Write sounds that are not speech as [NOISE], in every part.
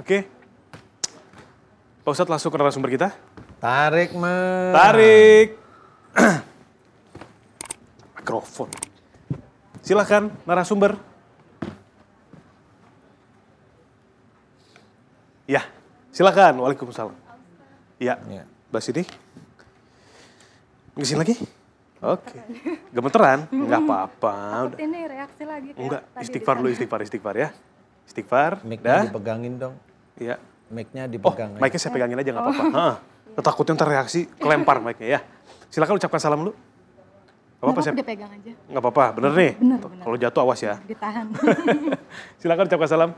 Oke. Pak Ustadz langsung ke narasumber kita. Tarik, Mas. Tarik. [CLEARS THROAT] Mikrofon. Silahkan, narasumber. Ya, silahkan. Waalaikumsalam. Ya, ya. Mbak Sidi. Ngesin lagi? Oke. Okay. Gemeteran? Enggak apa-apa. Ini reaksi lagi. Enggak, istighfar dulu, istighfar, istighfar ya. Istighfar. Dah. dipegangin dong. Iya. Mic-nya oh, dipegang. Oh, mic-nya saya pegangin aja nggak apa-apa. Oh. Heeh. Takutnya ntar reaksi kelempar mic-nya ya. Silahkan ucapkan salam dulu. Gak apa-apa, saya pegang aja. Gak apa-apa, bener nih. Bener, Kalau jatuh awas ya. Ditahan. [LAUGHS] Silahkan ucapkan salam.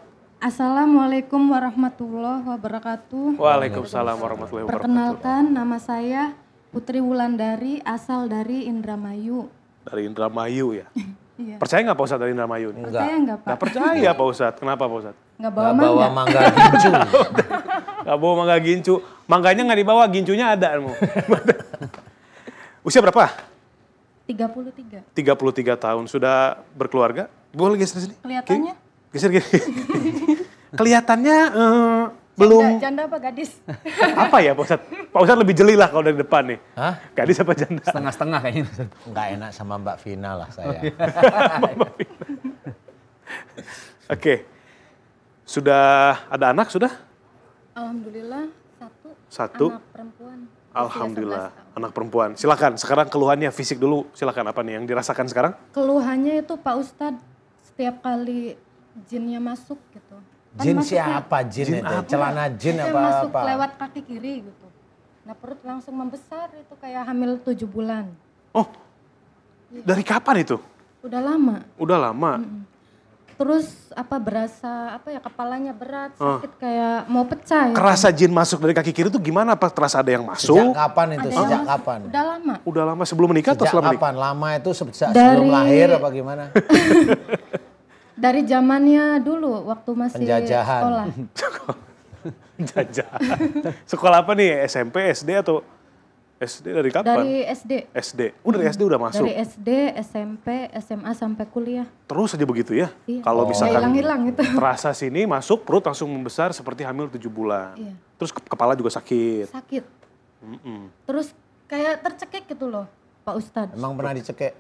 Assalamualaikum warahmatullahi wabarakatuh. Waalaikumsalam warahmatullahi wabarakatuh. Perkenalkan, nama saya Putri Wulandari, asal dari Indramayu. Dari Indramayu ya. [LAUGHS] Iya. Percaya nggak Pak Ustadz dari Indramayu? Enggak. Percaya nggak Pak? Nggak percaya Pak Ustadz. Kenapa Pak Ustadz? Nggak bawa, enggak bawa mangga. [LAUGHS] gincu. nggak bawa mangga gincu. Mangganya nggak dibawa, gincunya ada. [LAUGHS] Usia berapa? 33. 33 tahun. Sudah berkeluarga? Boleh geser sini? Kelihatannya? Geser gini. [LAUGHS] Kelihatannya Uh, belum janda, janda apa gadis? [LAUGHS] apa ya Pak Ustadz? Pak Ustadz lebih jeli lah kalau dari depan nih. Hah? Gadis apa janda? Setengah-setengah kayaknya. Enggak enak sama Mbak Vina lah saya. Oh, iya. [LAUGHS] Oke. Okay. Sudah ada anak sudah? Alhamdulillah satu. Satu. Anak perempuan. Alhamdulillah, anak perempuan. Silakan, sekarang keluhannya fisik dulu. Silakan apa nih yang dirasakan sekarang? Keluhannya itu Pak Ustadz setiap kali jinnya masuk gitu. Kan jin siapa jin, jin itu? Ya, celana jin apa apa masuk lewat kaki kiri gitu. Nah perut langsung membesar itu kayak hamil tujuh bulan. Oh, dari kapan itu? Udah lama. Udah lama. Terus apa berasa apa ya kepalanya berat ah. sakit kayak mau pecah. Ya. Kerasa jin masuk dari kaki kiri tuh gimana? Apa terasa ada yang masuk? Sejak kapan itu? sejak kapan? Udah lama. Udah lama sebelum menikah sejak atau setelah menikah? Kapan? Lama itu sejak sebelum lahir apa gimana? [LAUGHS] Dari zamannya dulu waktu masih Penjajahan. sekolah. [LAUGHS] Penjajahan. sekolah apa nih? SMP, SD atau SD dari kapan? Dari SD. SD. Udah oh, dari SD udah masuk. Dari SD, SMP, SMA sampai kuliah. Terus aja begitu ya? Iya. Kalau oh. misalkan hilang-hilang itu. [LAUGHS] Terasa sini masuk perut langsung membesar seperti hamil 7 bulan. Iya. Terus kepala juga sakit. Sakit. Mm -mm. Terus kayak tercekik gitu loh, Pak Ustadz. Emang pernah dicekik?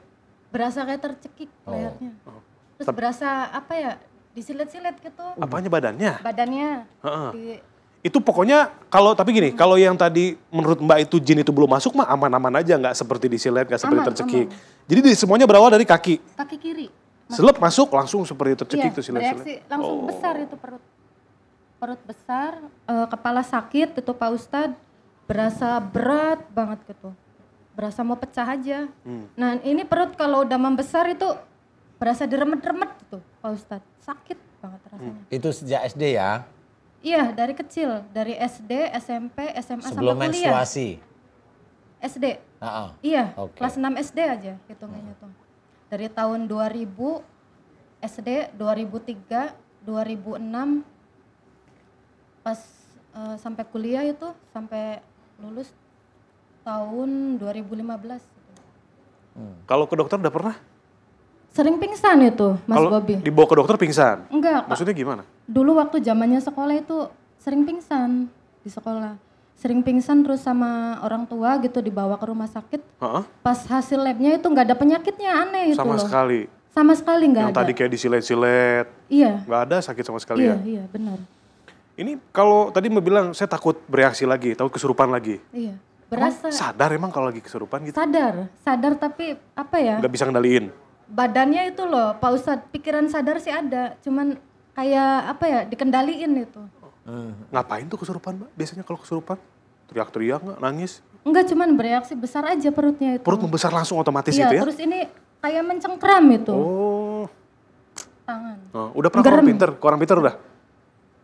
Berasa kayak tercekik oh. layarnya. Oh. Terus berasa apa ya? Disilet-silet gitu. Apanya badannya? Badannya. -uh. Di... Itu pokoknya kalau tapi gini, hmm. kalau yang tadi menurut Mbak itu jin itu belum masuk mah aman-aman aja nggak seperti disilet, nggak seperti aman, tercekik. Aman. Jadi di, semuanya berawal dari kaki. Kaki kiri. Selep masuk langsung seperti tercekik iya, tuh silet-silet. langsung oh. besar itu perut. Perut besar, uh, kepala sakit itu Pak Ustad berasa berat banget gitu berasa mau pecah aja. Hmm. Nah ini perut kalau udah membesar itu berasa diremet-remet gitu Pak Ustadz. Sakit banget rasanya. Hmm. Itu sejak SD ya? Iya, dari kecil. Dari SD, SMP, SMA, Sebelum sampai kuliah. Sebelum menstruasi? SD. Uh -uh. Iya, okay. kelas 6 SD aja hitungannya hmm. tuh. Dari tahun 2000, SD, 2003, 2006, pas uh, sampai kuliah itu, sampai lulus tahun 2015. Hmm. Kalau ke dokter udah pernah? Sering pingsan itu, Mas Kalo Bobby. dibawa ke dokter pingsan? Enggak. Maksudnya gimana? Dulu waktu zamannya sekolah itu sering pingsan di sekolah. Sering pingsan terus sama orang tua gitu dibawa ke rumah sakit. uh Pas hasil labnya itu nggak ada penyakitnya aneh sama itu Sama sekali? Sama sekali nggak ada. Yang tadi kayak disilet-silet. Iya. Nggak ada sakit sama sekali iya, ya? Iya, benar. Ini kalau tadi mau bilang saya takut bereaksi lagi, takut kesurupan lagi. Iya. Berasa. Emang sadar emang kalau lagi kesurupan gitu? Sadar, sadar tapi apa ya? Nggak bisa ngendaliin? badannya itu loh Pak Ustadz pikiran sadar sih ada cuman kayak apa ya dikendaliin itu hmm. ngapain tuh kesurupan mbak biasanya kalau kesurupan teriak-teriak nggak nangis Enggak cuman bereaksi besar aja perutnya itu perut membesar langsung otomatis iya, gitu ya terus ini kayak mencengkram itu oh tangan oh, udah pernah orang pinter orang pinter udah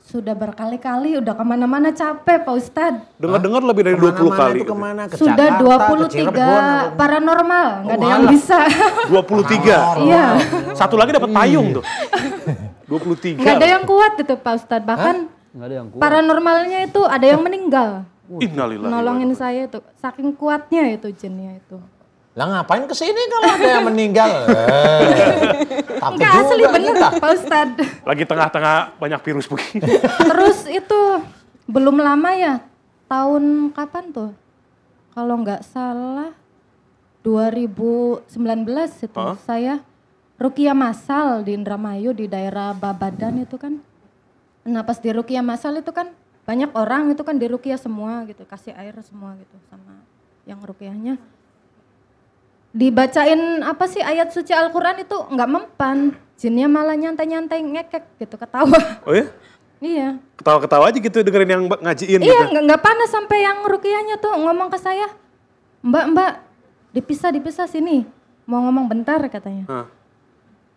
sudah berkali-kali, udah kemana-mana capek Pak Ustadz. Dengar-dengar lebih dari dua puluh kali. Itu kemana? Ke Sudah Jakarta, 23 ke paranormal, nggak oh, ada yang bisa. [LAUGHS] dua 23? [LAUGHS] Iya. Satu lagi dapat payung tuh. [LAUGHS] dua puluh tiga Nggak ada yang kuat itu Pak Ustadz, bahkan ada yang kuat. paranormalnya itu ada yang meninggal. Innalillahi. Nolongin saya tuh saking kuatnya itu jinnya itu. Lah ngapain ke sini kalau ada yang meninggal? [LAUGHS] eh, asli juga bener kita. Pak Ustad. Lagi tengah-tengah banyak virus begini. [LAUGHS] Terus itu belum lama ya tahun kapan tuh? Kalau nggak salah 2019 itu huh? saya Rukia Masal di Indramayu di daerah Babadan itu kan. Nah pas di Rukia Masal itu kan banyak orang itu kan di Rukia semua gitu, kasih air semua gitu sama yang Rukiahnya dibacain apa sih ayat suci Al-Quran itu nggak mempan. Jinnya malah nyantai-nyantai ngekek gitu ketawa. Oh ya? iya. Ketawa-ketawa aja gitu dengerin yang ngajiin. Iya gitu. nggak panas sampai yang rukiahnya tuh ngomong ke saya. Mbak, mbak dipisah, dipisah sini. Mau ngomong bentar katanya. Hah.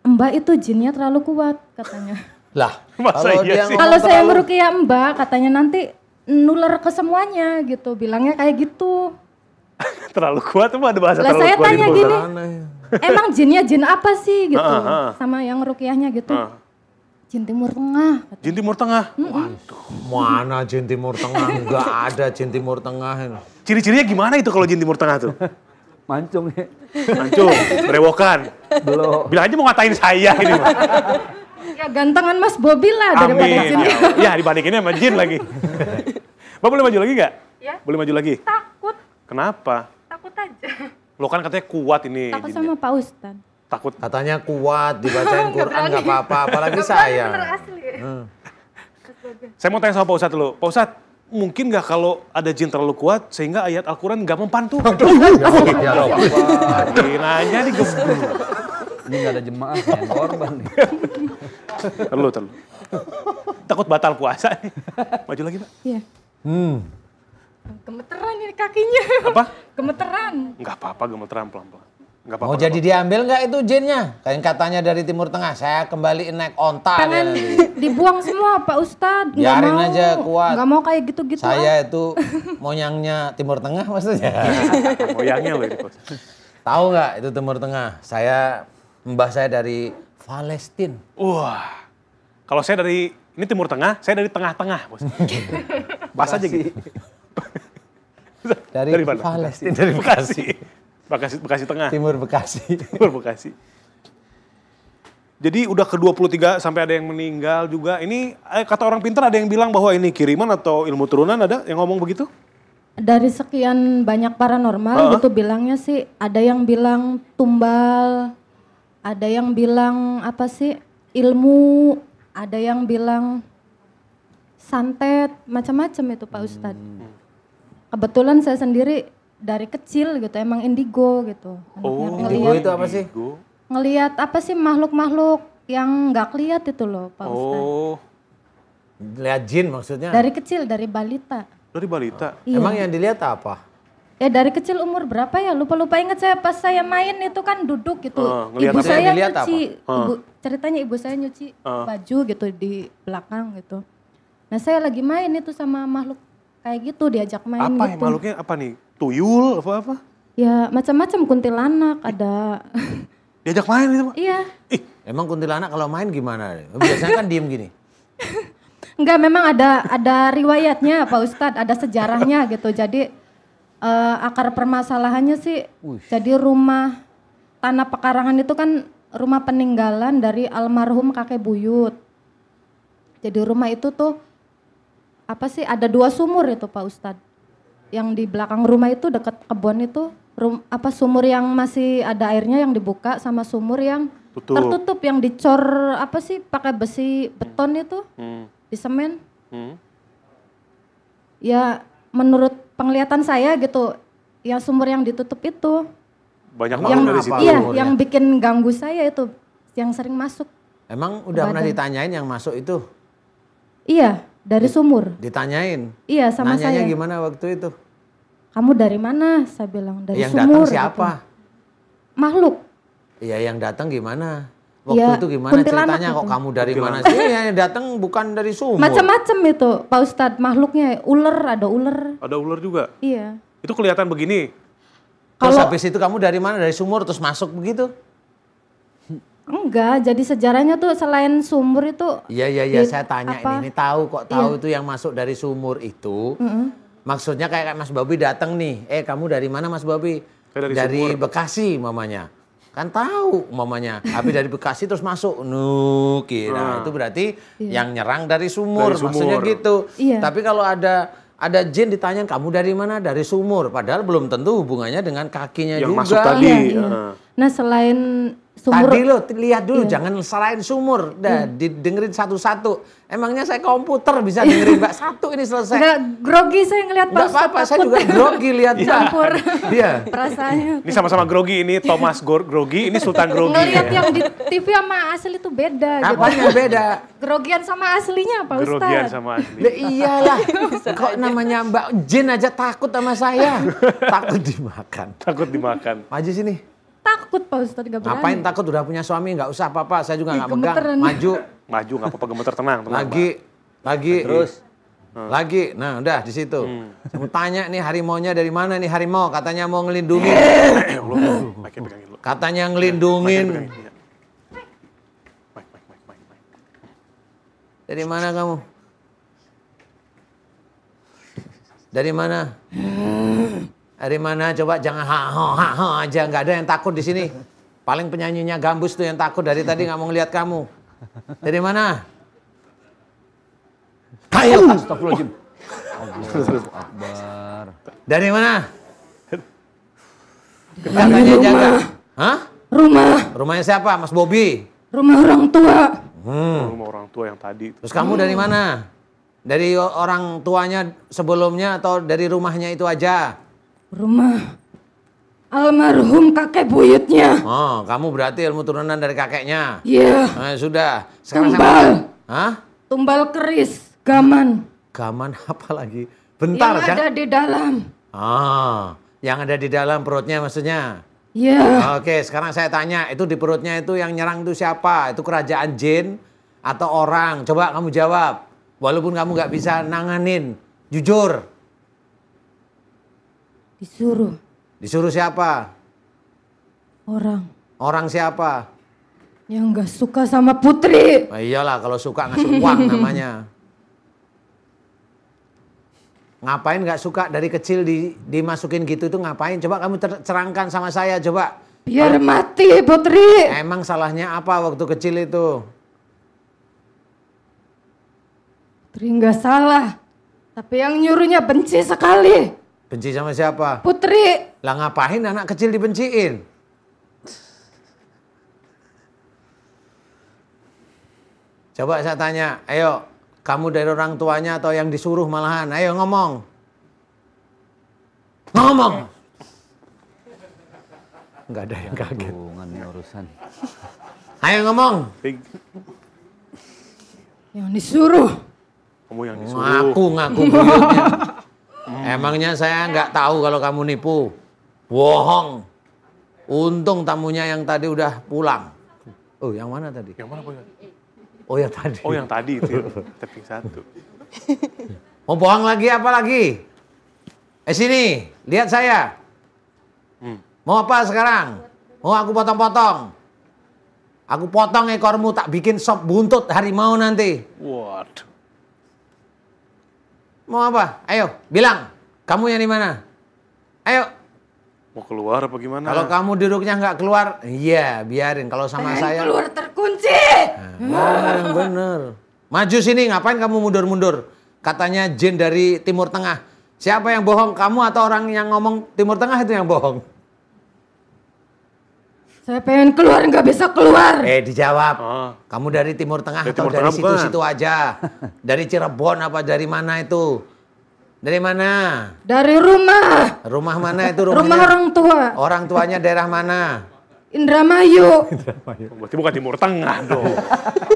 Mbak itu jinnya terlalu kuat katanya. [LAUGHS] lah, kalau iya sih? kalau saya merukiah Mbak katanya nanti nular ke semuanya gitu, bilangnya kayak gitu. [LAUGHS] terlalu kuat tuh ada bahasa lah terlalu saya kuat tanya gini [LAUGHS] emang jinnya jin apa sih gitu uh, uh, sama yang rukiahnya gitu uh. Jin Timur Tengah. Katanya. Jin Timur Tengah? Mm -mm. Waduh, mana Jin Timur Tengah? Enggak ada Jin Timur Tengah. Ciri-cirinya gimana itu kalau Jin Timur Tengah tuh? [LAUGHS] Mancung ya. Mancung, berewokan. Belum. Bilang aja mau ngatain saya ini. ya gantengan Mas Bobi lah Amin. Ya jin. Ya, dibandinginnya sama Jin lagi. Bapak boleh maju lagi nggak? Ya. Boleh maju lagi? Takut. Kenapa? Takut aja. Lo kan katanya kuat ini. Takut sama Pak Ustad. Takut. Katanya kuat, dibacain [LAUGHS] Quran nggak apa-apa, apalagi gak saya. Hmm. Saya mau tanya sama Pak Ustad dulu. Pak Ustad, mungkin nggak kalau ada jin terlalu kuat sehingga ayat Al-Quran nggak mempan tuh? [LAUGHS] Aduh, ya Allah. Ya nih gembur. Ini nggak ada jemaah, yang korban nih. Terlalu, terlalu. Takut batal puasa nih. Maju lagi, Pak. Iya. Hmm. Gemeteran ini kakinya. Apa? [LAUGHS] Gemeteran. Enggak apa-apa gemeteran pelan-pelan. Enggak apa-apa. Mau jadi apa -apa. diambil nggak itu jinnya? Kain katanya dari Timur Tengah, saya kembali naik onta. Pengen [LAUGHS] dibuang semua Pak ustad Biarin mau. aja kuat. Enggak mau kayak gitu-gitu. Saya ah. itu moyangnya Timur Tengah maksudnya. [LAUGHS] moyangnya loh itu. Tahu nggak itu Timur Tengah? Saya mbah saya dari Palestine. Wah. Kalau saya dari ini Timur Tengah, saya dari tengah-tengah, Bos. Bahasa aja gitu. [LAUGHS] dari, dari mana? Bekasi. [LAUGHS] Dari Bekasi. Bekasi, Bekasi Tengah. Timur Bekasi. [LAUGHS] Timur Bekasi. Jadi udah ke 23 sampai ada yang meninggal juga. Ini eh, kata orang pintar ada yang bilang bahwa ini kiriman atau ilmu turunan ada yang ngomong begitu? Dari sekian banyak paranormal uh ah. -huh. gitu bilangnya sih ada yang bilang tumbal, ada yang bilang apa sih ilmu, ada yang bilang santet, macam-macam itu Pak Ustadz. Hmm kebetulan saya sendiri dari kecil gitu emang indigo gitu. Oh, ngeliat, indigo itu apa sih? Ngelihat apa sih makhluk-makhluk yang nggak keliat itu loh, Pak Ustaz. Oh. Lihat jin maksudnya? Dari kecil, dari balita. Dari balita? Oh. Iya. Emang yang dilihat apa? Ya dari kecil umur berapa ya? Lupa-lupa ingat saya pas saya main itu kan duduk gitu. Uh, ibu saya nyuci, Uh. Ibu, ah. ceritanya ibu saya nyuci uh. baju gitu di belakang gitu. Nah saya lagi main itu sama makhluk kayak gitu diajak main apa gitu. makhluknya apa nih tuyul apa apa ya macam-macam kuntilanak ada [LAUGHS] diajak main gitu iya Ih. emang kuntilanak kalau main gimana biasanya kan diem gini [LAUGHS] Enggak, memang ada ada riwayatnya Pak Ustadz, ada sejarahnya gitu. Jadi uh, akar permasalahannya sih, Uish. jadi rumah tanah pekarangan itu kan rumah peninggalan dari almarhum kakek buyut. Jadi rumah itu tuh apa sih ada dua sumur itu Pak Ustadz yang di belakang rumah itu dekat kebun itu rum, apa sumur yang masih ada airnya yang dibuka sama sumur yang Tutup. tertutup yang dicor apa sih pakai besi beton itu hmm. di semen hmm. ya menurut penglihatan saya gitu ya sumur yang ditutup itu banyak yang dari situ iya yang bikin ganggu saya itu yang sering masuk emang udah pernah ditanyain yang masuk itu iya dari sumur. Ditanyain. Iya sama Nanyanya saya. gimana waktu itu? Kamu dari mana? Saya bilang dari yang sumur. Yang datang siapa? Makhluk. Iya yang datang gimana? Iya, waktu ya, itu gimana ceritanya itu. kok kamu dari mana sih? Iya, yang datang bukan dari sumur. Macam-macam itu Pak Ustadz makhluknya ular ada ular. Ada ular juga? Iya. Itu kelihatan begini? Kalau, habis itu kamu dari mana? Dari sumur terus masuk begitu? Enggak, jadi sejarahnya tuh selain sumur itu. Iya iya iya, saya tanya apa? ini, ini tahu kok tahu iya. tuh yang masuk dari sumur itu. Mm -hmm. Maksudnya kayak, Mas Babi datang nih, eh kamu dari mana Mas Babi? dari dari sumur. Bekasi mamanya. Kan tahu mamanya, Tapi dari Bekasi terus masuk. Nuh, kira nah. itu berarti iya. yang nyerang dari sumur, dari sumur. maksudnya gitu. Iya. Tapi kalau ada ada jin ditanya kamu dari mana dari sumur padahal belum tentu hubungannya dengan kakinya yang juga masuk tadi ya, iya. iya. Ah. nah selain sumur. Tadi lo lihat dulu, iya. jangan selain sumur. Dah, hmm. Iya. didengerin satu-satu. Emangnya saya komputer bisa dengerin Mbak [LAUGHS] satu ini selesai. Enggak grogi saya ngelihat Pak Ustaz. apa-apa, saya juga grogi lihat Mbak. [LAUGHS] Campur. [LAUGHS] Iya. Perasaannya. Ini sama-sama grogi, ini Thomas grogi, ini Sultan grogi. Ngelihat ya. yang di TV sama asli itu beda. Apa gitu. beda? Grogian sama aslinya Pak Ustaz. Grogian sama asli. Nah, iyalah. Kok namanya Mbak Jin aja takut sama saya. takut dimakan. Takut dimakan. Maju sini. Takut Pak Ustadz gak berani. Ngapain takut udah punya suami nggak usah apa-apa saya juga nggak pegang. Maju. Maju nggak apa-apa gemeter tenang. tenang lagi, Pak. lagi. Nah, terus. Hmm. Lagi, nah udah di situ. Hmm. tanya nih harimonya dari mana nih harimau? Katanya mau ngelindungi. Eh, eh, katanya ngelindungin. Dari mana kamu? Dari mana? Eh, dari mana coba jangan ha ha ha, ha aja nggak ada yang takut di sini. Paling penyanyinya gambus tuh yang takut dari tadi nggak mau ngeliat kamu. Dari mana? Stop astagfirullahaladzim. Akbar. Dari mana? Katanya jaga. Hah? Rumah. Rumahnya siapa? Mas Bobi. Rumah orang tua. Hmm. Rumah orang tua yang tadi. Terus kamu dari mana? Dari orang tuanya sebelumnya atau dari rumahnya itu aja? Rumah almarhum kakek buyutnya. Oh, kamu berarti ilmu turunan dari kakeknya. Iya. Yeah. Nah, sudah. Sekarang Tumbal. Sama... Hah? Tumbal keris, gaman. Gaman apa lagi? Bentar, Yang kan? ada di dalam. Ah, yang ada di dalam perutnya maksudnya. Iya. Yeah. Oke, sekarang saya tanya, itu di perutnya itu yang nyerang itu siapa? Itu kerajaan jin atau orang? Coba kamu jawab. Walaupun kamu nggak bisa nanganin, jujur. Disuruh. Disuruh siapa? Orang. Orang siapa? Yang nggak suka sama Putri. Nah, iyalah kalau suka ngasih uang [LAUGHS] namanya. Ngapain nggak suka dari kecil di, dimasukin gitu tuh ngapain? Coba kamu cerangkan sama saya coba. Biar mati Putri. Emang salahnya apa waktu kecil itu? Putri nggak salah. Tapi yang nyuruhnya benci sekali. Benci sama siapa? Putri. Lah ngapain anak kecil dibenciin? Coba saya tanya, ayo kamu dari orang tuanya atau yang disuruh malahan? Ayo ngomong. Ngomong. Enggak ada yang kaget. Hubungan urusan. Ayo ngomong. Yang disuruh. Kamu yang disuruh. Ngaku ngaku Emangnya saya nggak tahu kalau kamu nipu? Bohong. Untung tamunya yang tadi udah pulang. Oh, yang mana tadi? Yang mana, Pak? Oh, yang tadi. Oh, yang tadi itu. Ya. Tapi satu. Mau bohong lagi apa lagi? Eh sini, lihat saya. Hmm. Mau apa sekarang? Mau aku potong-potong. Aku potong ekormu tak bikin sop buntut harimau nanti. What? Mau apa? Ayo, bilang. Kamu yang di mana? Ayo. Mau keluar apa gimana? Kalau kamu duduknya nggak keluar, iya biarin. Kalau sama Pengen saya. keluar terkunci. Nah, hmm. bener. Maju sini, ngapain kamu mundur-mundur? Katanya jin dari Timur Tengah. Siapa yang bohong? Kamu atau orang yang ngomong Timur Tengah itu yang bohong? Saya pengen keluar nggak bisa keluar. Eh dijawab. Ah. Kamu dari Timur Tengah dari atau Timur dari situ-situ aja? [LAUGHS] dari Cirebon apa dari mana itu? Dari mana? Dari rumah. Rumah mana itu rumahnya? Rumah orang tua. Orang tuanya daerah mana? Indramayu. Indramayu. Oh, berarti bukan Timur Tengah dong. [LAUGHS]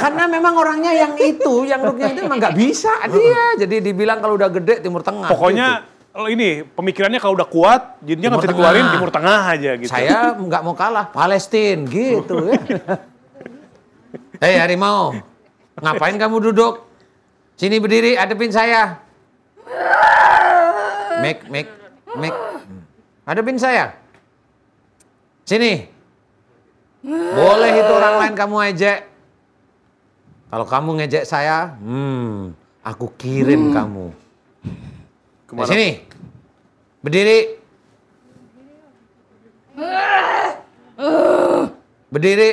Karena memang orangnya yang itu, yang ruknya itu emang nggak bisa dia. Jadi dibilang kalau udah gede Timur Tengah. Pokoknya gitu ini pemikirannya kalau udah kuat jadinya nggak bisa dikeluarin timur tengah aja gitu saya nggak mau kalah Palestina gitu ya [LAUGHS] hei harimau ngapain kamu duduk sini berdiri adepin saya Mac, Mac, Mac. Ada pin saya? Sini. Boleh itu orang lain kamu ejek. Kalau kamu ngejek saya, hmm, aku kirim hmm. kamu. Kemana? Eh, sini. Berdiri. Berdiri.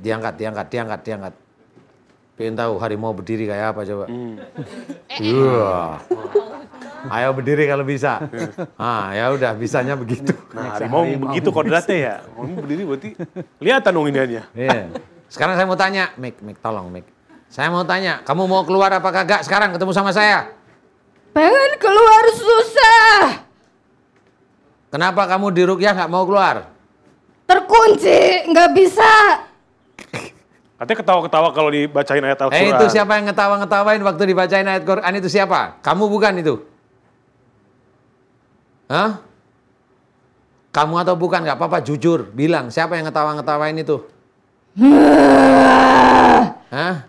Diangkat, diangkat, diangkat, diangkat. Pengen tahu harimau berdiri kayak apa coba? Hmm. [LAUGHS] Yeah. Ayo berdiri kalau bisa. Ah, ya udah bisanya begitu. Nah, harimau, mau begitu kodratnya ya. Mau berdiri berarti kelihatan dong iniannya. Iya. Sekarang saya mau tanya, Mik, Mik tolong Mik. Saya mau tanya, kamu mau keluar apa kagak sekarang ketemu sama saya? Pengen keluar susah. Kenapa kamu di Rukyah nggak mau keluar? Terkunci, nggak bisa. Katanya ketawa-ketawa kalau dibacain ayat eh, Al-Quran. Eh, itu siapa yang ngetawa-ngetawain waktu dibacain ayat Quran itu siapa? Kamu bukan itu? Hah? Kamu atau bukan? Gak apa-apa, jujur. Bilang, siapa yang ngetawa-ngetawain itu? [LAUGHS] Hah?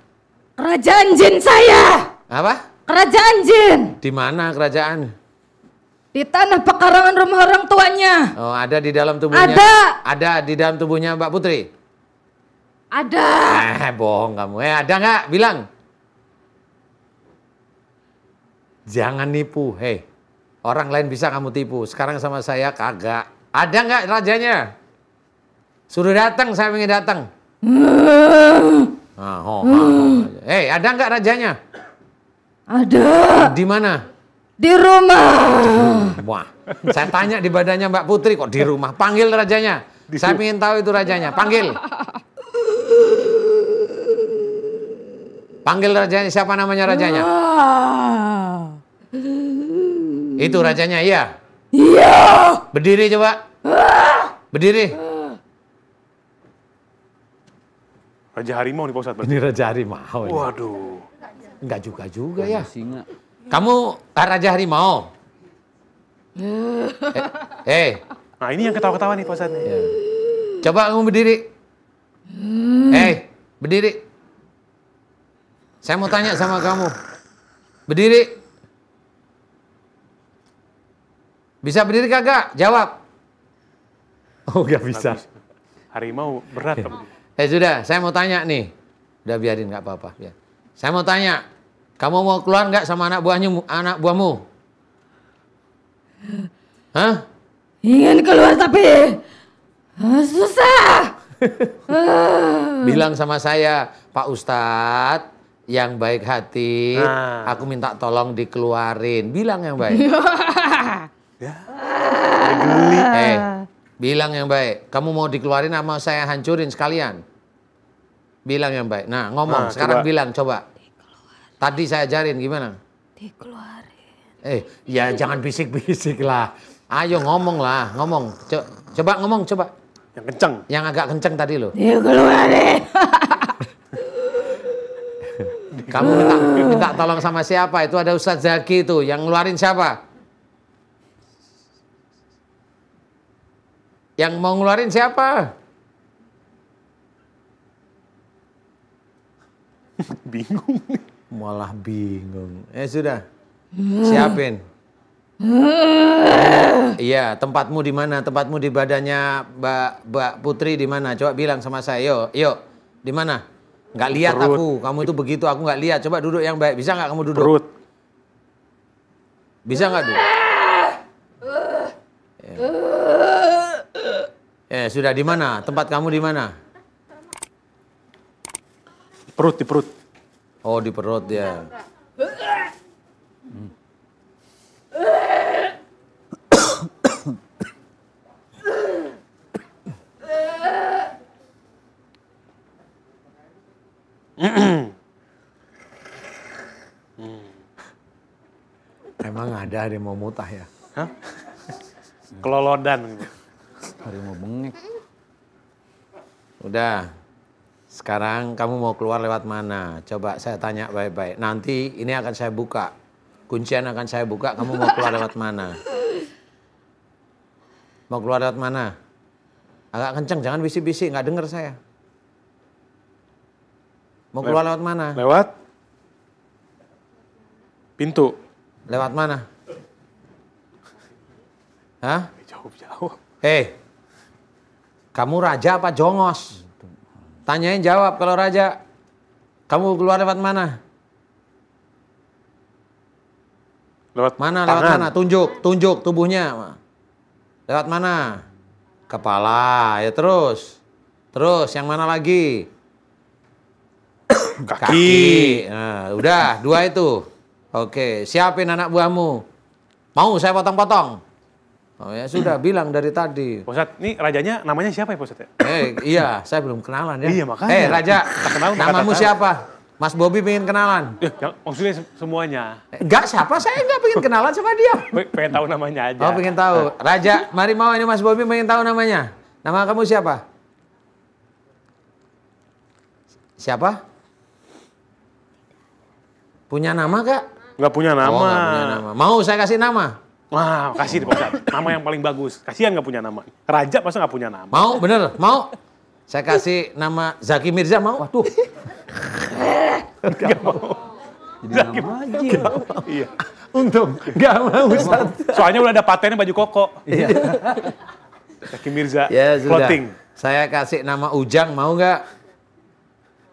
Kerajaan jin saya! Apa? Kerajaan jin! Di mana kerajaan? Di tanah pekarangan rumah orang tuanya. Oh, ada di dalam tubuhnya? Ada! Ada di dalam tubuhnya Mbak Putri? Ada. Eh, bohong kamu. Eh, ada nggak? Bilang. Jangan nipu, hei. Orang lain bisa kamu tipu. Sekarang sama saya kagak. Ada nggak rajanya? Suruh datang, saya ingin datang. Nah, oh, oh. Hei, ada nggak rajanya? Ada. Di mana? Di rumah. Wah, saya tanya di badannya Mbak Putri kok di rumah. Panggil rajanya. Saya ingin tahu itu rajanya. Panggil. Panggil rajanya, siapa namanya rajanya? Ah. Itu rajanya, iya. Iya. Berdiri coba. Berdiri. Raja harimau nih Pak Ustadz. Ini Raja harimau. Ini. Waduh. Enggak juga juga Raja iya, ya. Singa. Kamu ah, Raja harimau. Eh, eh. Nah ini yang ketawa-ketawa nih Pak Ustadz. Iya. Coba kamu berdiri. Hmm. Eh, hey, berdiri. Saya mau tanya sama kamu. Berdiri. Bisa berdiri kagak? Jawab. Oh, nggak bisa. bisa. Harimau berat. Ya. Eh sudah, saya mau tanya nih. Udah biarin nggak apa-apa. Biar. Saya mau tanya, kamu mau keluar nggak sama anak buahnya, anak buahmu? Hah? Ingin keluar tapi eh, susah. [LAUGHS] Eh. Bilang sama saya, Pak Ustadz, yang baik hati, nah. aku minta tolong dikeluarin. Bilang yang baik. [LAUGHS] ya. Eh, bilang yang baik. Kamu mau dikeluarin sama saya hancurin sekalian. Bilang yang baik. Nah, ngomong. Nah, Sekarang coba. bilang, coba. Dikeluarin. Tadi saya ajarin gimana? Dikeluarin. Eh, ya jangan bisik-bisik lah. Ayo ngomong lah, ngomong. Coba, coba ngomong, coba. Yang kenceng. Yang agak kenceng tadi loh. Dikeluarin. Kamu minta, minta tolong sama siapa? Itu ada Ustadz Zaki itu. Yang ngeluarin siapa? Yang mau ngeluarin siapa? [LAUGHS] bingung. Malah bingung. Eh sudah. Siapin. Iya, tempatmu di mana? Tempatmu di badannya Mbak Mbak Putri di mana? Coba bilang sama saya. Yuk, yuk. Di mana? Nggak lihat Perut. aku, kamu itu begitu, aku nggak lihat. Coba duduk yang baik, bisa nggak kamu duduk? Perut. Bisa nggak duduk? Eh, eh sudah di mana? Tempat kamu di mana? Perut, di perut. Oh, di perut ya. Hmm. Emang ada ada mau mutah ya? Hah? Kelolodan. Hari mau bengek. Udah. Sekarang kamu mau keluar lewat mana? Coba saya tanya baik-baik. Nanti ini akan saya buka. Kuncian akan saya buka, kamu mau keluar lewat mana? Mau keluar lewat mana? Agak kenceng, jangan bisik-bisik, nggak denger saya. Mau keluar lewat mana? Lewat pintu. Lewat mana? Hah? Eh, Jawab-jawab. Hei, eh, kamu raja apa jongos? Tanyain jawab kalau raja. Kamu keluar lewat mana? Lewat mana? Tangan. Lewat mana? Tunjuk, tunjuk tubuhnya. Lewat mana? Kepala, ya terus. Terus, yang mana lagi? kaki. kaki. Nah, udah dua itu. Oke, siapin anak buahmu. Mau saya potong-potong. Oh ya sudah bilang dari tadi. Pusat, ini rajanya namanya siapa ya Pusat ya? Eh iya, saya belum kenalan ya. Iya makanya. Eh raja, kenal, namamu siapa? Mas Bobi pengen kenalan. Ya, maksudnya semuanya. Enggak eh, siapa, saya enggak pengen kenalan sama dia. [LAUGHS] pengen tahu namanya aja. Oh pengen tahu. Eh. Raja, mari mau ini Mas Bobi pengen tahu namanya. Nama kamu siapa? Siapa? Punya nama kak? Nggak punya oh, nama. Oh, gak punya nama. Mau saya kasih nama? Wah, kasih deh Pak Nama yang paling bagus. Kasihan nggak punya nama. Raja masa nggak punya nama. Mau, bener, mau. Saya kasih nama Zaki Mirza mau. Waduh. Gak mau. Jadi Zaki, nama aja. Gak mau. Iya. Untung nggak mau Ustadz. Soalnya udah ada patennya baju koko. Iya. Zaki Mirza. Ya sudah. Floating. Saya kasih nama Ujang mau nggak?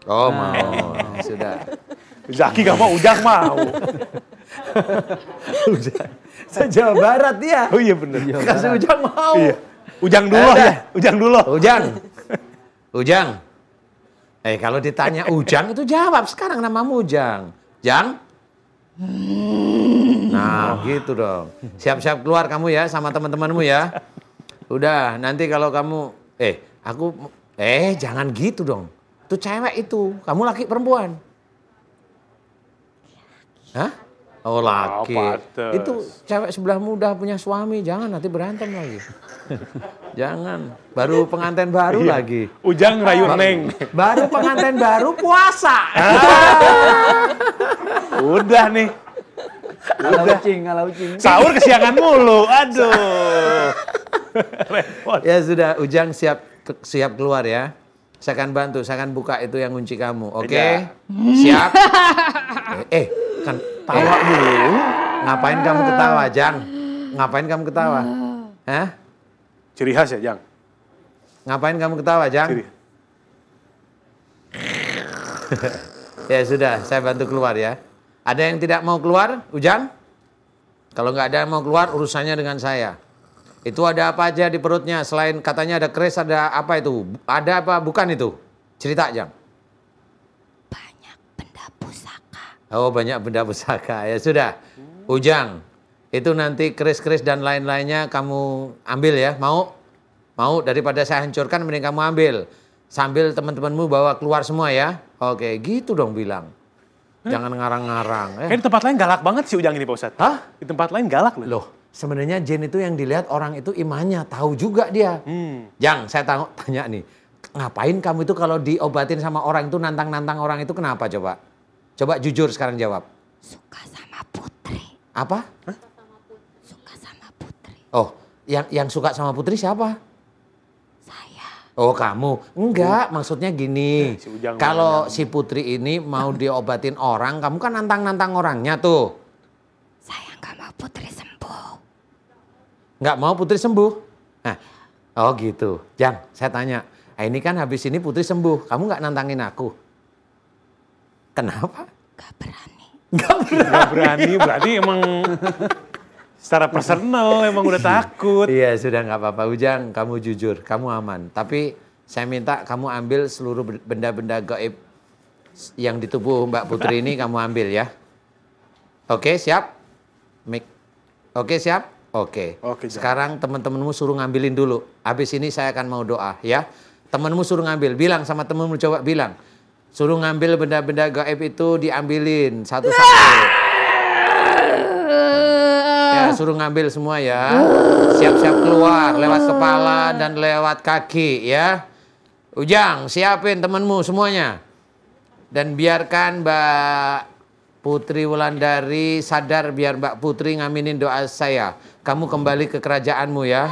Oh mau. Nah. sudah. Zaki gak mau, Ujang mau. [LAUGHS] Ujang. Jawa Barat ya. Oh iya bener. Iya, Kasih Ujang mau. Iya. Ujang dulu eh, ya. Ujang dulu. Ujang. [LAUGHS] Ujang. Eh kalau ditanya [LAUGHS] Ujang itu jawab sekarang namamu Ujang. Jang. Nah gitu dong. Siap-siap keluar kamu ya sama teman-temanmu ya. Udah nanti kalau kamu eh aku eh jangan gitu dong. Itu cewek itu. Kamu laki perempuan. Hah? Oh laki. Oh, itu cewek sebelah muda punya suami, jangan nanti berantem lagi. jangan. Baru pengantin baru iya. lagi. Ujang rayu ba neng. Baru pengantin baru puasa. Ah. Udah nih. Udah. Ucing, ucing. Sahur kesiangan mulu. Aduh. ya sudah, Ujang siap siap keluar ya. Saya akan bantu, saya akan buka itu yang kunci kamu. Oke? Okay? Iya. Siap. [LAUGHS] eh. eh. Kan tawa dulu. Ngapain kamu ketawa, Jang? Ngapain kamu ketawa? Ah. Hah? Ciri khas ya, Jang? Ngapain kamu ketawa, Jang? Ciri. [LAUGHS] ya sudah, saya bantu keluar ya. Ada yang tidak mau keluar, Ujang? Kalau nggak ada yang mau keluar, urusannya dengan saya. Itu ada apa aja di perutnya? Selain katanya ada keris ada apa itu? Ada apa? Bukan itu. Cerita, Jang. Oh banyak benda pusaka ya sudah. Ujang itu nanti keris-keris dan lain-lainnya kamu ambil ya mau mau daripada saya hancurkan mending kamu ambil sambil teman-temanmu bawa keluar semua ya. Oke gitu dong bilang. Jangan ngarang-ngarang. Eh. di tempat lain galak banget sih Ujang ini Pak Ustadz. Hah? Di tempat lain galak loh. Loh sebenarnya jin itu yang dilihat orang itu imannya tahu juga dia. Hmm. Jang saya tanya nih ngapain kamu itu kalau diobatin sama orang itu nantang-nantang orang itu kenapa coba? Coba jujur sekarang jawab. Suka sama Putri. Apa? Hah? Suka sama Putri. Oh, yang yang suka sama Putri siapa? Saya. Oh, kamu. Enggak, oh. maksudnya gini. Eh, si Kalau si Putri ini mau diobatin orang, kamu kan nantang-nantang orangnya tuh. Saya enggak mau Putri sembuh. Enggak mau Putri sembuh? Nah, oh gitu. Jang, saya tanya. Nah, ini kan habis ini Putri sembuh. Kamu enggak nantangin aku? Kenapa? Gak berani. Gak berani. Gak berani berarti emang secara personal emang udah takut. Iya sudah gak apa-apa Ujang, kamu jujur, kamu aman. Tapi saya minta kamu ambil seluruh benda-benda gaib yang di tubuh Mbak Putri ini kamu ambil ya. Oke siap? Mik. Oke siap? Oke. Oke. Sekarang teman-temanmu suruh ngambilin dulu. Habis ini saya akan mau doa ya. Temanmu suruh ngambil, bilang sama temanmu coba bilang Suruh ngambil benda-benda gaib itu diambilin satu-satu. Ya, suruh ngambil semua ya. Siap-siap keluar lewat kepala dan lewat kaki ya. Ujang, siapin temenmu semuanya. Dan biarkan Mbak Putri Wulandari sadar biar Mbak Putri ngaminin doa saya. Kamu kembali ke kerajaanmu ya.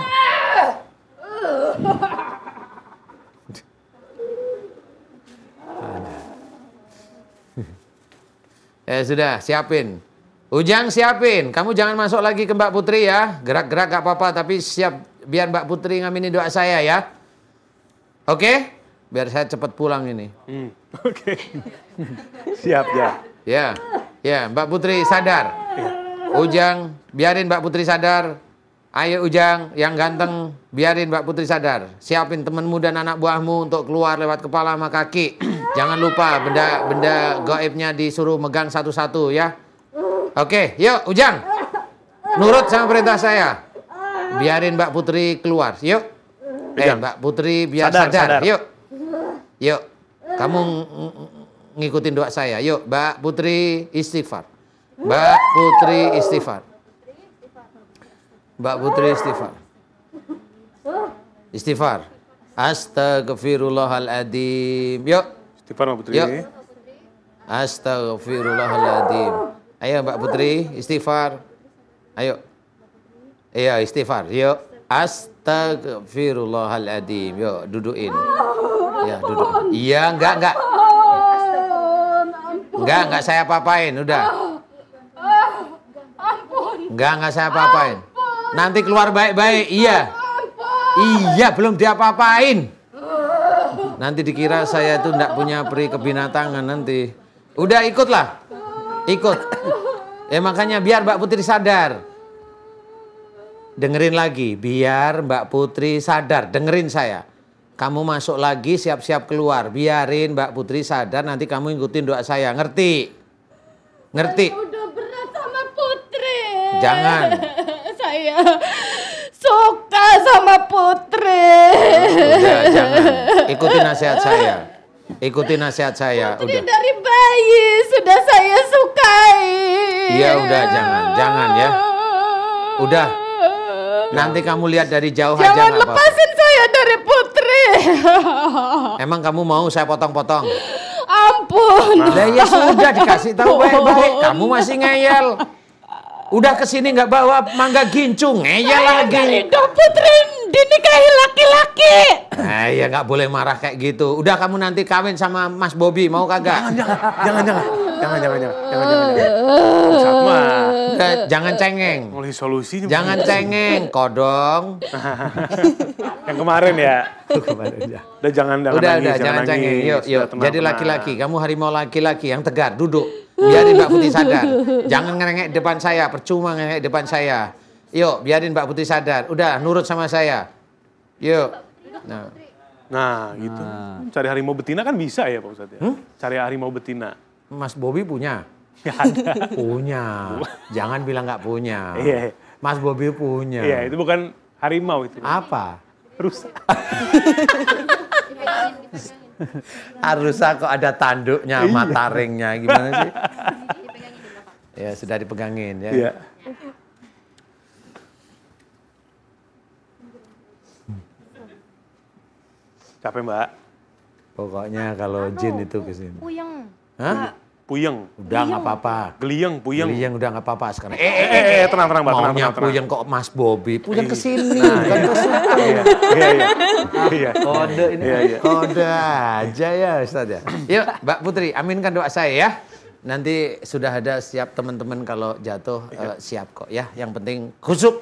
Eh sudah, siapin. Ujang siapin. Kamu jangan masuk lagi ke Mbak Putri ya. Gerak-gerak gak apa-apa tapi siap biar Mbak Putri ngamini doa saya ya. Oke? Okay? Biar saya cepat pulang ini. Hmm. [LAUGHS] Oke. Okay. [LAUGHS] siap ya. Ya. Ya, Mbak Putri sadar. Ujang, biarin Mbak Putri sadar. Ayo Ujang, yang ganteng, biarin Mbak Putri sadar. Siapin temenmu dan anak buahmu untuk keluar lewat kepala sama kaki. [CLEARS THROAT] Jangan lupa benda-benda gaibnya disuruh megang satu-satu ya. Oke, yuk Ujang. Nurut sama perintah saya. Biarin Mbak Putri keluar. Yuk. Eh, Mbak Putri biar sadar. sadar. sadar. Yuk. Yuk. Kamu ngikutin doa saya. Yuk, Mbak Putri istighfar. Mbak Putri istighfar. Mbak Putri istighfar. Istighfar. Astagfirullahaladzim. Yuk. Istighfar Mbak Putri. Yuk. Astagfirullahaladzim. Ayo Mbak Putri, istighfar. Ayo. Iya, istighfar. Yuk. Astagfirullahaladzim. Yuk, dudukin. Ya, duduk. Iya, enggak, enggak. Enggak, enggak saya papain, udah. Enggak, enggak saya papain. Nanti keluar baik-baik, iya. Iya, belum dia papain. Nanti dikira saya itu tidak punya peri kebinatangan nanti. Udah ikutlah. Ikut. Ya makanya biar Mbak Putri sadar. Dengerin lagi, biar Mbak Putri sadar. Dengerin saya. Kamu masuk lagi, siap-siap keluar. Biarin Mbak Putri sadar, nanti kamu ikutin doa saya. Ngerti? Ngerti? Saya udah berat sama Putri. Jangan. [LAUGHS] saya suka sama Putri. Udah, jangan. [LAUGHS] Ikuti nasihat saya. Ikuti nasihat saya. Putri udah. dari bayi sudah saya sukai. Iya, udah jangan, jangan ya. Udah. Nanti kamu lihat dari jauh jangan aja. Jangan lepasin apa. saya dari Putri. [LAUGHS] Emang kamu mau saya potong-potong? Ampun. Nah, ya sudah dikasih tahu baik-baik. Kamu masih ngeyel. Udah kesini nggak bawa mangga gincung, ya lagi. Dong putri dinikahi laki-laki. Eh ya nggak boleh marah kayak gitu. Udah kamu nanti kawin sama Mas Bobi, mau kagak? Jangan, jangan, jangan, jangan, jangan, jangan, jangan, jangan, jangan. Sama. Eh, jangan cengeng. Mulai solusinya. Jangan cengeng, kodong. [LAUGHS] Ya. Yang kemarin ya. Udah jangan, jangan udah, udah, jangan, jangan cengeng. Yuk, yuk. Jadi laki-laki, kamu harimau laki-laki yang tegar, duduk. Biarin Mbak Putih sadar. Jangan ngerengek depan saya, percuma ngerengek depan saya. Yuk, biarin Mbak Putih sadar. Udah, nurut sama saya. Yuk. Nah. Nah, gitu. Nah. Cari harimau betina kan bisa ya Pak Ustadz ya? Hmm? Cari harimau betina. Mas Bobi punya? Ya, ada. Punya. Jangan bilang nggak punya. Yeah. Mas Bobi punya. Iya, itu bukan harimau itu. Apa? Rusak. [LAUGHS] [LAUGHS] Arusa kok ada tanduknya, iya. mataringnya gimana sih? ya sudah dipegangin ya. Iya. Capek mbak? Pokoknya kalau jin itu kesini. Puyeng. Hah? Puyeng. Udah nggak apa-apa. Geliang, puyeng. Geliang udah nggak apa-apa sekarang. Eh, eh, eh, eh tenang, tenang, Mbak. Maunya tenang, tenang, puyeng kok Mas Bobi. Puyeng iya. kesini, nah, iya. ke situ. Iya, iya, iya, iya. Kode ini. Iya, iya. Kode aja ya, Ustaz ya. Yuk, Mbak Putri, aminkan doa saya ya. Nanti sudah ada siap teman-teman kalau jatuh iya. uh, siap kok ya. Yang penting khusuk.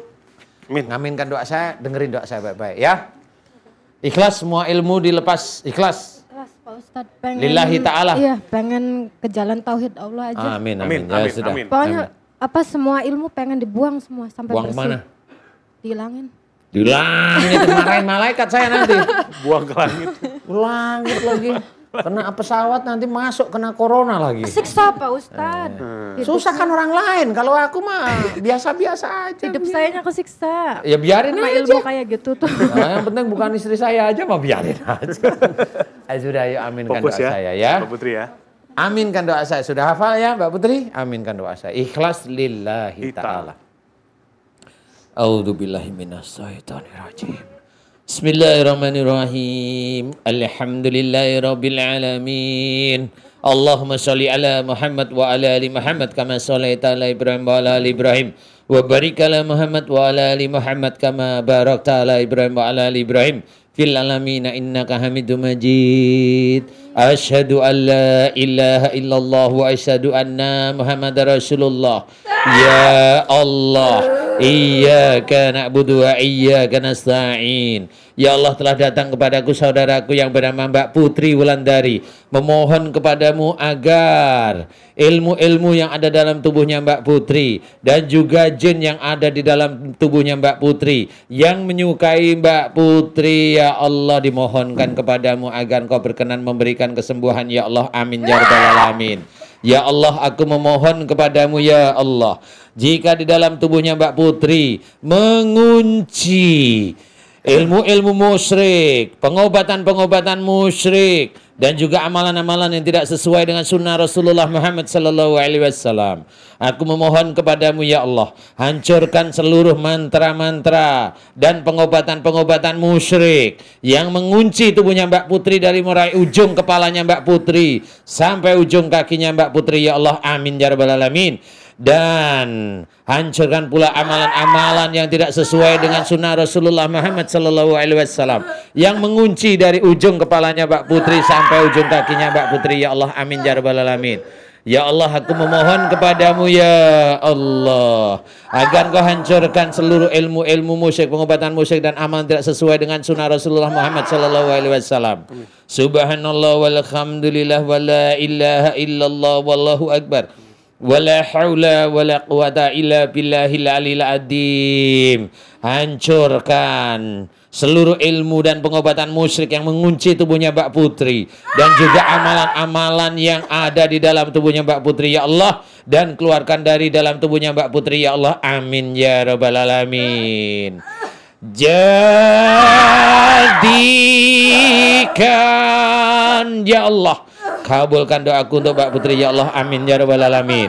Amin. Aminkan doa saya, dengerin doa saya baik-baik ya. Ikhlas semua ilmu dilepas, ikhlas Pak pengen Lillahi ta'ala. Iya, pengen ke jalan tauhid Allah aja. Amin, amin. amin, ya, amin, sudah. amin. Pokoknya apa semua ilmu pengen dibuang semua sampai Buang bersih. mana? langit. Di langit marahin malaikat saya nanti. [LAUGHS] Buang ke langit. Langit lagi. Kena pesawat nanti masuk kena corona lagi. Siksa Pak Ustad. Eh. Hmm. Susah kan orang lain. Kalau aku mah biasa-biasa aja. Hidup saya aku siksa. Ya biarin Sama aja. ilmu kayak gitu tuh. [LAUGHS] Nah, yang penting bukan istri saya aja mau biarin aja. Ayo [LAUGHS] eh, sudah yuk aminkan Fokus doa ya. saya ya. Pak Putri ya. Aminkan doa saya. Sudah hafal ya Mbak Putri? Aminkan doa saya. Ikhlas lillahi ta'ala. billahi Bismillahirrahmanirrahim. Alhamdulillahirrabbilalamin. Allahumma sholli ala Muhammad wa ala ali Muhammad kama salli taala Ibrahim wa ala ali Ibrahim. Wa barik Muhammad wa ala ali Muhammad kama barak ala Ibrahim wa ala ali Ibrahim. Fil alamina innaka hamidu majid. Ashadu an la ilaha illallah wa ashadu anna Muhammad rasulullah. Ya Allah, iya karena na'budu iya karena nasta'in. Ya Allah telah datang kepadaku saudaraku yang bernama Mbak Putri Wulandari memohon kepadamu agar ilmu-ilmu yang ada dalam tubuhnya Mbak Putri dan juga jin yang ada di dalam tubuhnya Mbak Putri yang menyukai Mbak Putri ya Allah dimohonkan kepadamu agar kau berkenan memberikan kesembuhan ya Allah amin ya rabbal alamin. Ya Allah, aku memohon kepadamu ya Allah. Jika di dalam tubuhnya Mbak Putri mengunci ilmu-ilmu musyrik, pengobatan-pengobatan musyrik, dan juga amalan-amalan yang tidak sesuai dengan sunnah Rasulullah Muhammad Sallallahu Alaihi Wasallam. Aku memohon kepadamu ya Allah, hancurkan seluruh mantra-mantra dan pengobatan-pengobatan musyrik yang mengunci tubuhnya Mbak Putri dari mulai ujung kepalanya Mbak Putri sampai ujung kakinya Mbak Putri ya Allah. Amin ya rabbal alamin dan hancurkan pula amalan-amalan yang tidak sesuai dengan sunnah Rasulullah Muhammad Sallallahu Alaihi Wasallam yang mengunci dari ujung kepalanya Mbak Putri sampai ujung kakinya Mbak Putri ya Allah amin ya rabbal alamin Ya Allah aku memohon kepadamu ya Allah Agar kau hancurkan seluruh ilmu-ilmu musyrik Pengobatan musyrik dan amal tidak sesuai dengan sunnah Rasulullah Muhammad Sallallahu Alaihi Wasallam Subhanallah walhamdulillah Wala ilaha illallah wallahu akbar wala haula wala quwata illa billahil alil adim hancurkan seluruh ilmu dan pengobatan musyrik yang mengunci tubuhnya Mbak Putri dan juga amalan-amalan yang ada di dalam tubuhnya Mbak Putri ya Allah dan keluarkan dari dalam tubuhnya Mbak Putri ya Allah amin ya rabbal alamin jadikan ya Allah Kabulkan doaku untuk Mbak Putri ya Allah. Amin ya rabbal alamin.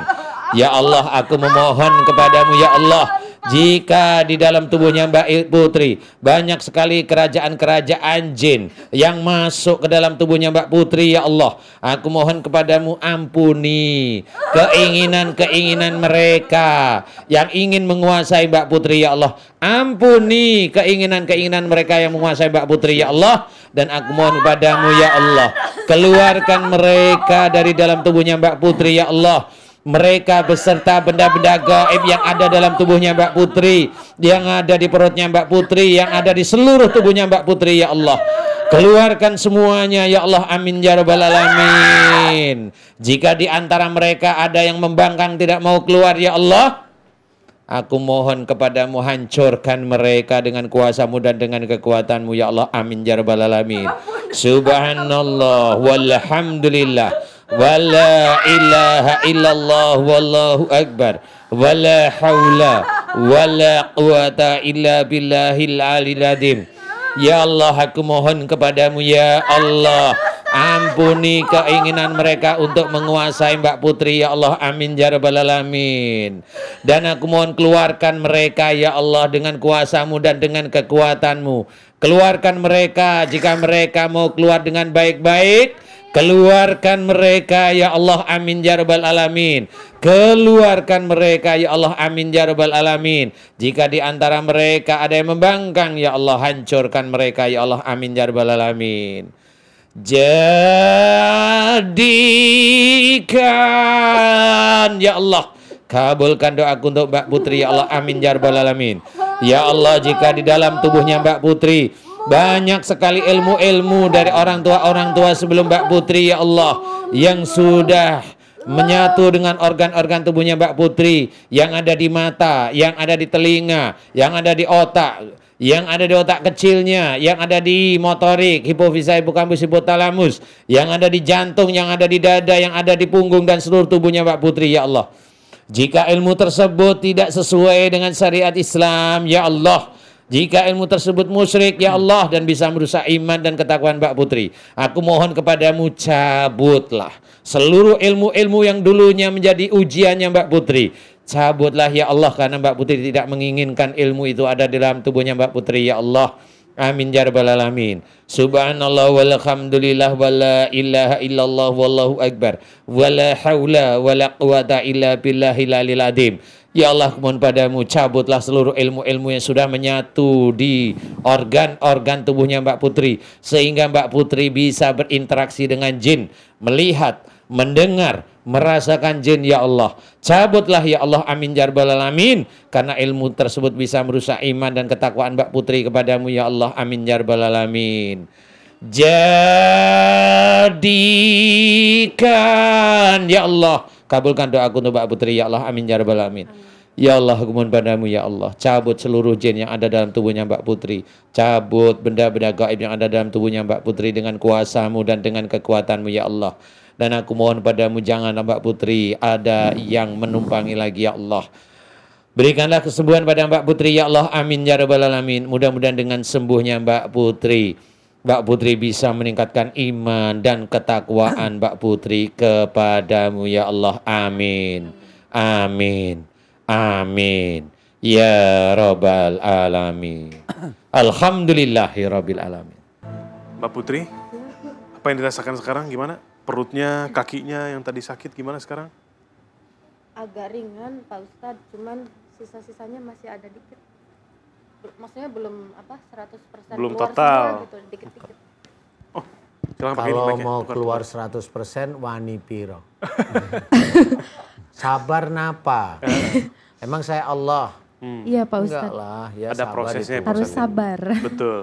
Ya Allah, aku memohon kepadamu ya Allah jika di dalam tubuhnya Mbak Putri banyak sekali kerajaan-kerajaan jin yang masuk ke dalam tubuhnya Mbak Putri, ya Allah, aku mohon kepadamu ampuni keinginan-keinginan mereka yang ingin menguasai Mbak Putri, ya Allah. Ampuni keinginan-keinginan mereka yang menguasai Mbak Putri, ya Allah. Dan aku mohon kepadamu, ya Allah, keluarkan mereka dari dalam tubuhnya Mbak Putri, ya Allah mereka beserta benda-benda gaib yang ada dalam tubuhnya Mbak Putri, yang ada di perutnya Mbak Putri, yang ada di seluruh tubuhnya Mbak Putri, ya Allah. Keluarkan semuanya, ya Allah, amin ya rabbal alamin. Jika di antara mereka ada yang membangkang tidak mau keluar, ya Allah, Aku mohon kepadamu hancurkan mereka dengan kuasa-Mu dan dengan kekuatan-Mu, ya Allah amin ya rabbal alamin subhanallah walhamdulillah wala ilaha illallah wallahu akbar wala haula wala quwata illa billahil alil adim ya Allah aku mohon kepadamu ya Allah ampuni keinginan mereka untuk menguasai Mbak Putri ya Allah amin ya rabbal alamin dan aku mohon keluarkan mereka ya Allah dengan kuasamu dan dengan kekuatanmu keluarkan mereka jika mereka mau keluar dengan baik-baik Keluarkan mereka ya Allah amin ya rabbal alamin. Keluarkan mereka ya Allah amin ya rabbal alamin. Jika di antara mereka ada yang membangkang ya Allah hancurkan mereka ya Allah amin ya rabbal alamin. Jadikan ya Allah Kabulkan doaku untuk Mbak Putri ya Allah amin ya rabbal alamin. Ya Allah jika di dalam tubuhnya Mbak Putri banyak sekali ilmu-ilmu dari orang tua-orang tua sebelum Mbak Putri ya Allah yang sudah menyatu dengan organ-organ tubuhnya Mbak Putri yang ada di mata, yang ada di telinga, yang ada di otak, yang ada di otak kecilnya, yang ada di motorik, hipofisa, hipokampus, hipotalamus, yang ada di jantung, yang ada di dada, yang ada di punggung dan seluruh tubuhnya Mbak Putri ya Allah. Jika ilmu tersebut tidak sesuai dengan syariat Islam, ya Allah, jika ilmu tersebut musyrik ya Allah dan bisa merusak iman dan ketakuan Mbak Putri. Aku mohon kepadamu cabutlah seluruh ilmu-ilmu yang dulunya menjadi ujiannya Mbak Putri. Cabutlah ya Allah karena Mbak Putri tidak menginginkan ilmu itu ada dalam tubuhnya Mbak Putri ya Allah. Amin ya rabbal alamin. Subhanallah walhamdulillah wala ilaha illallah wallahu akbar. Wala haula wala quwata illa billahil alil adim. Ya Allah kumohon padamu cabutlah seluruh ilmu-ilmu yang sudah menyatu di organ-organ tubuhnya Mbak Putri sehingga Mbak Putri bisa berinteraksi dengan jin, melihat, mendengar, merasakan jin ya Allah. Cabutlah ya Allah amin jarbal ya alamin karena ilmu tersebut bisa merusak iman dan ketakwaan Mbak Putri kepadamu ya Allah amin jarbal ya alamin. Jadikan ya Allah Kabulkan doaku untuk Mbak Putri, ya Allah. Amin ya rabbal alamin. Amin. Ya Allah, kemohon padamu ya Allah, cabut seluruh jin yang ada dalam tubuhnya Mbak Putri. Cabut benda-benda gaib yang ada dalam tubuhnya Mbak Putri dengan kuasamu dan dengan kekuatanmu ya Allah. Dan aku mohon padamu jangan Mbak Putri ada yang menumpangi lagi ya Allah. Berikanlah kesembuhan pada Mbak Putri ya Allah. Amin ya rabbal alamin. Mudah-mudahan dengan sembuhnya Mbak Putri Mbak Putri bisa meningkatkan iman dan ketakwaan Mbak Putri kepadamu ya Allah. Amin. Amin. Amin. Ya Robbal Alamin. Alhamdulillahirabbil alamin. Mbak Putri, apa yang dirasakan sekarang gimana? Perutnya, kakinya yang tadi sakit gimana sekarang? Agak ringan Pak Ustadz, cuman sisa-sisanya masih ada dikit maksudnya belum apa 100% belum total gitu dikit-dikit oh kalau mau ya. keluar 100% wani piro [LAUGHS] sabar napa eh. emang saya Allah hmm. Iya Pak Ustadz. Enggak lah, ya Ada sabar prosesnya. Itu. Harus sabar. Betul.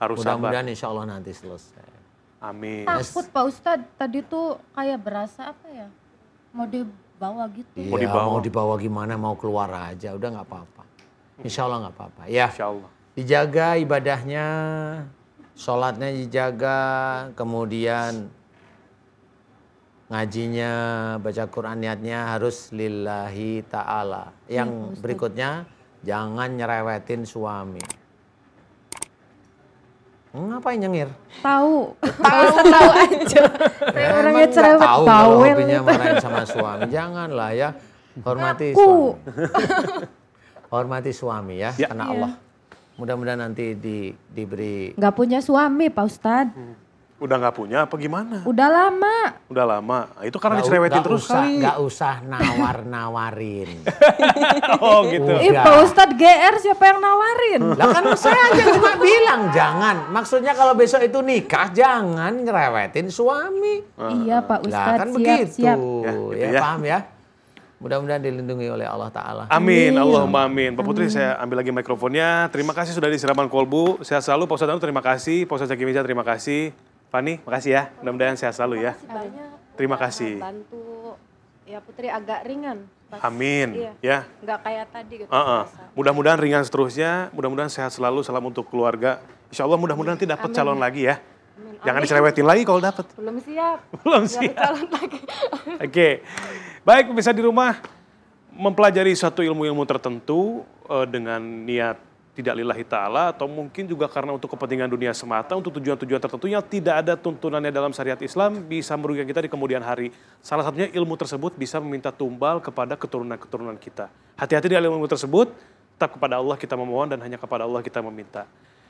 Harus Mudah sabar. Mudah-mudahan insya Allah nanti selesai. Amin. Takut Pak Ustadz, tadi tuh kayak berasa apa ya, mau dibawa gitu. Iya, mau dibawa. mau dibawa gimana, mau keluar aja, udah nggak apa-apa. Insya Allah nggak apa-apa. Ya. Insya Allah. Dijaga ibadahnya, sholatnya dijaga, kemudian ngajinya, baca Quran niatnya harus lillahi ta'ala. Yang ya, berikutnya, jangan nyerewetin suami. Ngapain nyengir? Tahu. Tahu tahu aja. Ya, Orangnya cerewet tahu bawel. Tahu hobinya marahin sama suami. Janganlah ya. Hormati Aku. suami. [LAUGHS] hormati suami ya, ya. anak ya. Allah. Mudah-mudahan nanti di, diberi. Gak punya suami, Pak Ustad. Hmm. Udah gak punya apa gimana? Udah lama. Udah lama. Itu karena dicerewetin terus usah, kali. Gak usah nawar-nawarin. [LAUGHS] oh gitu. Ih iya. Pak Ustad GR siapa yang nawarin? lah kan saya aja cuma bilang jangan. Maksudnya kalau besok itu nikah jangan ngerewetin suami. Iya Pak Ustad. Lah kan siap, begitu. Siap. Ya, gitu ya, ya paham ya. Mudah-mudahan dilindungi oleh Allah Ta'ala. Amin, Allahumma amin. Pak Putri, amin. saya ambil lagi mikrofonnya. Terima kasih sudah di Siraman kolbu. Sehat selalu, Pak Ustadz terima kasih. Pak Ustadz Kimija, terima kasih. Fani, makasih ya. Mudah-mudahan sehat selalu ya. Terima kasih. Bantu ya Putri agak ringan. Pas, Amin. Iya. Ya. Enggak kayak tadi gitu. Uh -uh. Mudah-mudahan ringan seterusnya, mudah-mudahan sehat selalu, salam untuk keluarga. Insya Allah mudah-mudahan nanti dapat calon lagi ya. Amin. Jangan diserewetin lagi kalau dapat. Belum siap. Belum siap. Oke. okay. Baik, bisa di rumah mempelajari suatu ilmu-ilmu tertentu uh, dengan niat tidak lillahi ta'ala atau mungkin juga karena untuk kepentingan dunia semata, untuk tujuan-tujuan tertentu yang tidak ada tuntunannya dalam syariat Islam bisa merugikan kita di kemudian hari. Salah satunya ilmu tersebut bisa meminta tumbal kepada keturunan-keturunan kita. Hati-hati dengan ilmu tersebut, tetap kepada Allah kita memohon dan hanya kepada Allah kita meminta.